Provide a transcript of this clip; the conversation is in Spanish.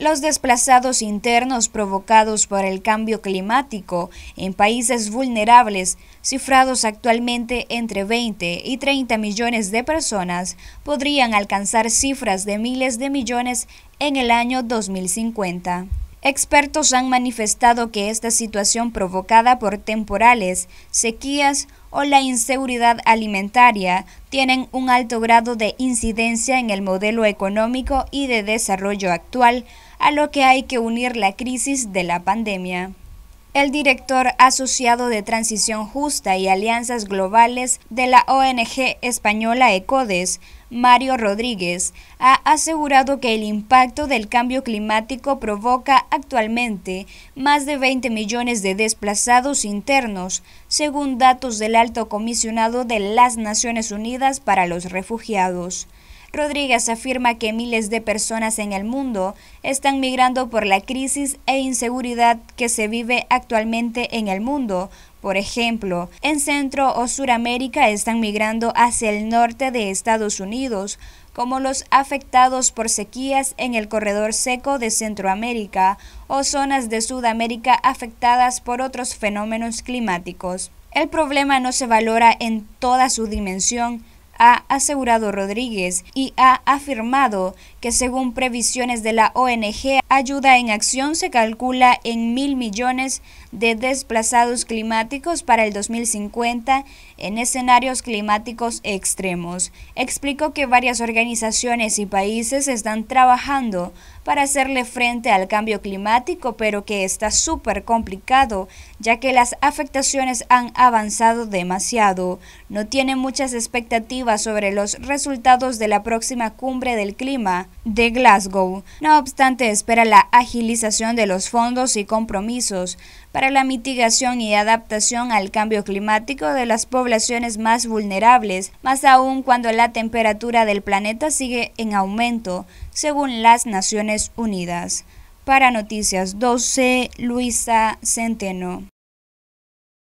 Los desplazados internos provocados por el cambio climático en países vulnerables, cifrados actualmente entre 20 y 30 millones de personas, podrían alcanzar cifras de miles de millones en el año 2050. Expertos han manifestado que esta situación provocada por temporales, sequías o la inseguridad alimentaria tienen un alto grado de incidencia en el modelo económico y de desarrollo actual, a lo que hay que unir la crisis de la pandemia. El director asociado de Transición Justa y Alianzas Globales de la ONG española ECODES, Mario Rodríguez, ha asegurado que el impacto del cambio climático provoca actualmente más de 20 millones de desplazados internos, según datos del alto comisionado de las Naciones Unidas para los Refugiados. Rodríguez afirma que miles de personas en el mundo están migrando por la crisis e inseguridad que se vive actualmente en el mundo. Por ejemplo, en Centro o Suramérica están migrando hacia el norte de Estados Unidos, como los afectados por sequías en el corredor seco de Centroamérica o zonas de Sudamérica afectadas por otros fenómenos climáticos. El problema no se valora en toda su dimensión, ha asegurado Rodríguez y ha afirmado que según previsiones de la ONG, ayuda en acción se calcula en mil millones de desplazados climáticos para el 2050 en escenarios climáticos extremos. Explicó que varias organizaciones y países están trabajando para hacerle frente al cambio climático, pero que está súper complicado, ya que las afectaciones han avanzado demasiado. No tiene muchas expectativas sobre los resultados de la próxima cumbre del clima de Glasgow. No obstante, espera la agilización de los fondos y compromisos para la mitigación y adaptación al cambio climático de las poblaciones más vulnerables, más aún cuando la temperatura del planeta sigue en aumento, según las Naciones Unidas. Para Noticias 12, Luisa Centeno.